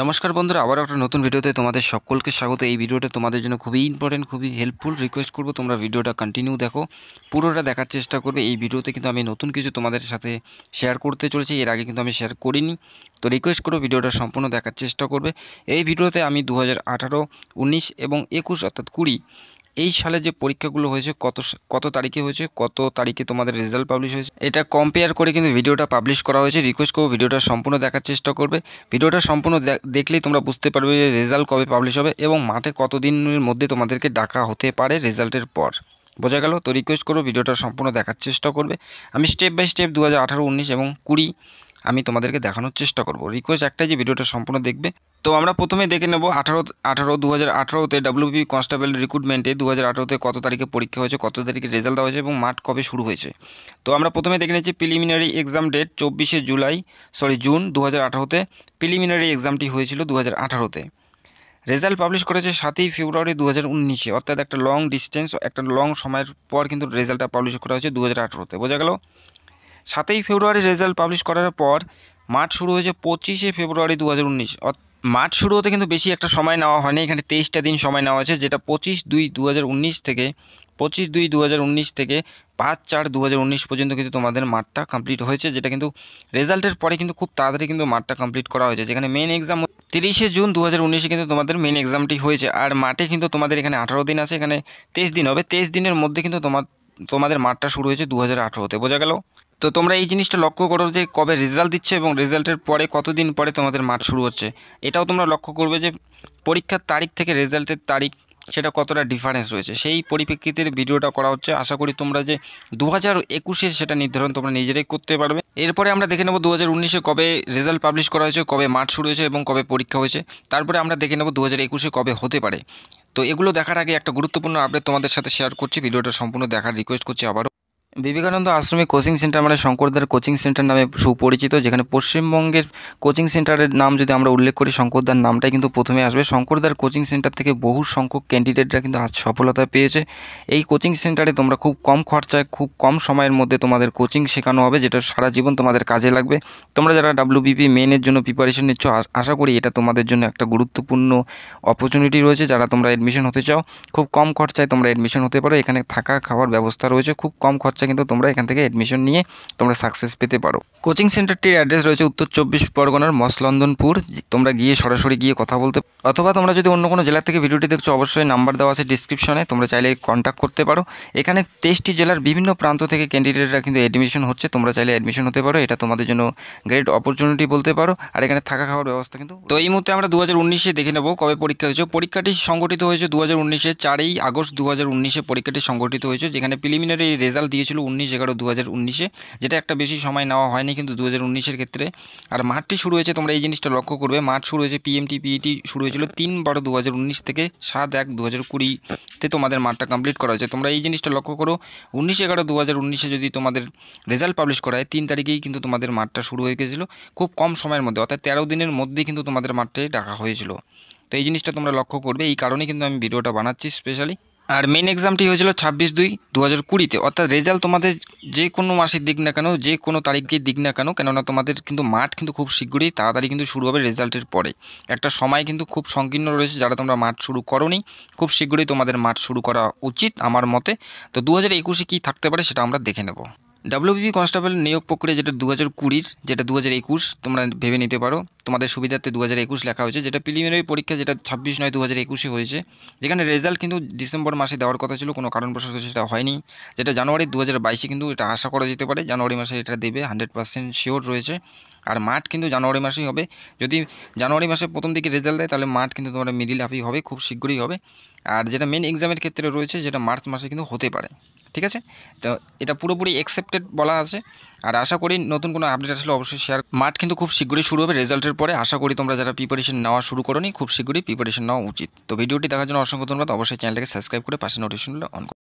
নমস্কার বন্ধুরা আবার একটা নতুন ভিডিওতে তোমাদের সকলকে স্বাগত এই ভিডিওটা তোমাদের জন্য খুবই ইম্পর্টেন্ট খুবই হেল্পফুল রিকোয়েস্ট করব তোমরা ভিডিওটা কন্টিনিউ দেখো পুরোটা দেখার চেষ্টা করবে এই ভিডিওতে কিন্তু আমি নতুন কিছু তোমাদের সাথে শেয়ার করতে চলেছি এর আগে কিন্তু আমি শেয়ার করিনি তো রিকোয়েস্ট করো ভিডিওটা সম্পূর্ণ দেখার চেষ্টা করবে এই ভিডিওতে আমি দু হাজার আঠারো উনিশ এবং একুশ অর্থাৎ কুড়ি এই সালে যে পরীক্ষাগুলো হয়েছে কত কত তারিখে হয়েছে কত তারিখে তোমাদের রেজাল্ট পাবলিশ হয়েছে এটা কম্পেয়ার করে কিন্তু ভিডিওটা পাবলিশ করা হয়েছে রিকোয়েস্ট করবো ভিডিওটা সম্পূর্ণ দেখার চেষ্টা করবে ভিডিওটা সম্পূর্ণ দেখলেই তোমরা বুঝতে পারবে যে রেজাল্ট কবে পাবলিশ হবে এবং মাঠে কতদিনের মধ্যে তোমাদেরকে ডাকা হতে পারে রেজাল্টের পর বোঝা গেল তো রিকোয়েস্ট করবো ভিডিওটা সম্পূর্ণ দেখার চেষ্টা করবে আমি স্টেপ বাই স্টেপ দু হাজার আঠারো উনিশ এবং কুড়ি আমি তোমাদেরকে দেখানোর চেষ্টা করব রিকোয়েস্ট একটাই যে ভিডিওটা সম্পূর্ণ দেখবে তো আমরা প্রথমে দেখে নেব আঠারো আঠারো দু হাজার আঠারোতে ডাব্লিউপি কনস্টেবল রিক্রুটমেন্টে দু হাজার আঠারোতে কত তারিখে পরীক্ষা হয়েছে কত তারিখে রেজাল্ট দেওয়া হয়েছে এবং মাঠ কবে শুরু হয়েছে তো আমরা প্রথমে দেখে নিয়েছি প্রিলিমিনারি এক্সাম ডেট চব্বিশে জুলাই সরি জুন দু হাজার আঠারোতে প্রিলিমিনারি এক্সামটি হয়েছিল দু হাজার আঠারোতে রেজাল্ট পাবলিশ করেছে সাতই ফেব্রুয়ারি দু হাজার উনিশে অর্থাৎ একটা লং ডিস্টেন্স একটা লং সময়ের পর কিন্তু রেজাল্টটা পাবলিশ করা হয়েছে দু হাজার আঠারোতে বোঝা গেল সাতই ফেব্রুয়ারির রেজাল্ট পাবলিশ করার পর মার্চ শুরু হয়েছে পঁচিশে ফেব্রুয়ারি দু হাজার উনিশ মার্চ শুরু হতে কিন্তু বেশি একটা সময় নেওয়া হয়নি এখানে তেইশটা দিন সময় নেওয়া হয়েছে যেটা পঁচিশ দুই দু থেকে পঁচিশ দুই দু থেকে পাঁচ চার দু পর্যন্ত কিন্তু তোমাদের মাঠটা কমপ্লিট হয়েছে যেটা কিন্তু রেজাল্টের পরে কিন্তু খুব তাড়াতাড়ি কিন্তু মাঠটা কমপ্লিট করা হয়েছে যেখানে মেন এক্সাম তিরিশে জুন দু হাজার কিন্তু তোমাদের মেন এক্সামটি হয়েছে আর মাঠে কিন্তু তোমাদের এখানে আঠারো দিন আছে এখানে তেইশ দিন হবে তেইশ দিনের মধ্যে কিন্তু তোমার তোমাদের মাঠটা শুরু হয়েছে দু হাজার আঠেরোতে বোঝা গেল তো তোমরা এই জিনিসটা লক্ষ্য করো যে কবে রেজাল্ট দিচ্ছে এবং রেজাল্টের পরে কতদিন পরে তোমাদের মাঠ শুরু হচ্ছে এটাও তোমরা লক্ষ্য করবে যে পরীক্ষার তারিখ থেকে রেজাল্টের তারিখ সেটা কতটা ডিফারেন্স রয়েছে সেই পরিপ্রেক্ষিতে ভিডিওটা করা হচ্ছে আশা করি তোমরা যে দু হাজার একুশে সেটা নির্ধারণ তোমরা নিজেরাই করতে পারবে এরপরে আমরা দেখে নেব দু হাজার উনিশে কবে রেজাল্ট পাবলিশ করা হয়েছে কবে মাঠ শুরু হয়েছে এবং কবে পরীক্ষা হয়েছে তারপরে আমরা দেখে নেব দু হাজার একুশে কবে হতে পারে তো এগুলো দেখার আগে একটা গুরুত্বপূর্ণ আপডেট তোমাদের সাথে শেয়ার করছি ভিডিওটা সম্পূর্ণ দেখার রিকোয়েস্ট করছি আবারও বিবেকানন্দ আশ্রমে কোচিং সেন্টার মানে শঙ্করদার কোচিং সেন্টার নামে সুপরিচিত যেখানে পশ্চিমবঙ্গের কোচিং সেন্টারের নাম যদি আমরা উল্লেখ করি শঙ্করদার নামটাই কিন্তু প্রথমে আসবে শঙ্করদার কোচিং সেন্টার থেকে বহু সংখ্যক ক্যান্ডিডেটরা কিন্তু আজ সফলতা পেয়েছে এই কোচিং সেন্টারে তোমরা খুব কম খরচায় খুব কম সময়ের মধ্যে তোমাদের কোচিং শেখানো হবে যেটা সারা জীবন তোমাদের কাজে লাগবে তোমরা যারা ডাব্লিউবিপি মেনের জন্য প্রিপারেশন নিচ্ছ আশা করি এটা তোমাদের জন্য একটা গুরুত্বপূর্ণ অপরচুনিটি রয়েছে যারা তোমরা অ্যাডমিশন হতে চাও খুব কম খরচায় তোমরা অ্যাডমিশন হতে পারো এখানে থাকা খাওয়ার ব্যবস্থা রয়েছে খুব কম খরচায় হচ্ছে কিন্তু তোমরা এখান থেকে অ্যাডমিশন নিয়ে তোমরা সাকসেস পেতে পারো কোচিং সেন্টারটির অ্যাড্রেস রয়েছে উত্তর চব্বিশ পরগনার মসলন্দনপুর তোমরা গিয়ে সরাসরি গিয়ে কথা বলতে অথবা তোমরা যদি অন্য কোনো জেলা থেকে ভিডিওটি দেখছো অবশ্যই নাম্বার দেওয়া আছে ডিসক্রিপশনে তোমরা চাইলে কন্ট্যাক্ট করতে পারো এখানে তেইশটি জেলার বিভিন্ন প্রান্ত থেকে ক্যান্ডিডেটরা কিন্তু অ্যাডমিশন হচ্ছে তোমরা চাইলে অ্যাডমিশন হতে পারো এটা তোমাদের জন্য গ্রেট অপরচুনিটি বলতে পারো আর এখানে থাকা খাওয়ার ব্যবস্থা কিন্তু তো এই মুহূর্তে আমরা দু হাজার উনিশে দেখে নেবো কবে পরীক্ষা হয়েছে পরীক্ষাটি সংগঠিত হয়েছে দু হাজার উনিশে চারই আগস্ট দু হাজার উনিশে পরীক্ষাটি সংগঠিত হয়েছে যেখানে প্রিলিমিনারি রেজাল্ট দিয়েছিল হয়েছিল উনিশ এগারো দু হাজার উনিশে যেটা একটা বেশি সময় নেওয়া হয়নি কিন্তু দু হাজার উনিশের ক্ষেত্রে আর মাঠটি শুরু হয়েছে তোমরা এই জিনিসটা লক্ষ্য করবে মাঠ শুরু হয়েছে পিএমটি পিইটি e শুরু হয়েছিল তিন বারো দু হাজার উনিশ থেকে সাত এক দু হাজার কুড়িতে তোমাদের মাঠটা কমপ্লিট করা হয়েছে তোমরা এই জিনিসটা লক্ষ্য করো উনিশ এগারো দু হাজার উনিশে যদি তোমাদের রেজাল্ট পাবলিশ করা হয় তিন তারিখেই কিন্তু তোমাদের মাঠটা শুরু হয়ে গেছিলো খুব কম সময়ের মধ্যে অর্থাৎ তেরো দিনের মধ্যেই কিন্তু তোমাদের মাঠটাই ডাকা হয়েছিল তো এই জিনিসটা তোমরা লক্ষ্য করবে এই কারণে কিন্তু আমি ভিডিওটা বানাচ্ছি স্পেশালি আর মেন এক্সামটি হয়েছিল ছাব্বিশ দুই দু হাজার কুড়িতে অর্থাৎ রেজাল্ট তোমাদের যে কোনো মাসের দিক না কেন যে কোনো তারিখ দিয়ে দিক না কেন কেননা তোমাদের কিন্তু মাঠ কিন্তু খুব শীঘ্রই তাড়াতাড়ি কিন্তু শুরু হবে রেজাল্টের পরে একটা সময় কিন্তু খুব সংকীর্ণ রয়েছে যারা তোমরা মাঠ শুরু করোনি খুব শীঘ্রই তোমাদের মাঠ শুরু করা উচিত আমার মতে তো দু হাজার একুশে কী থাকতে পারে সেটা আমরা দেখে নেব ডাব্লিউবিপি কনস্টেবল নিয়োগ প্রক্রিয়া যেটা দু হাজার কুড়ির যেটা দু হাজার একুশ তোমরা ভেবে নিতে পারো তোমাদের সুবিধার্থে দু হাজার একুশ লেখা হয়েছে যেটা প্রিলিমিনারি পরীক্ষা যেটা ছাব্বিশ নয় দু হাজার একুশে হয়েছে যেখানে রেজাল্ট কিন্তু ডিসেম্বর মাসে দেওয়ার কথা ছিল কোনো কারণবশত সেটা হয়নি যেটা জানুয়ারি দু হাজার বাইশে কিন্তু এটা আশা করা যেতে পারে জানুয়ারি মাসে এটা দেবে হান্ড্রেড পার্সেন্ট শিওর রয়েছে আর মাঠ কিন্তু জানুয়ারি মাসেই হবে যদি জানুয়ারি মাসে প্রথম দিকে রেজাল্ট দেয় তাহলে মাঠ কিন্তু তোমার মিডিল হাফই হবে খুব শীঘ্রই হবে আর যেটা মেন এক্সামের ক্ষেত্রে রয়েছে যেটা মার্চ মাসে কিন্তু হতে পারে ঠিক আছে তো এটা পুরোপুরি অ্যাকসেপ্টেড বলা আছে আর আশা করি নতুন কোনো আপডেট আসলে অবশ্যই শেয়ার মাঠ কিন্তু খুব শীঘ্রই শুরু হবে রেজাল্টের পরে আশা করি তোমরা যারা প্রিপারেশন নেওয়া শুরু করো খুব শীঘ্রই প্রিপারেশন নেওয়া উচিত তো ভিডিওটি দেখার জন্য অসংখ্য ধন্যবাদ অবশ্যই চ্যানেলকে সাবস্ক্রাইব করে পাশে নোটিফিকেশনটা অন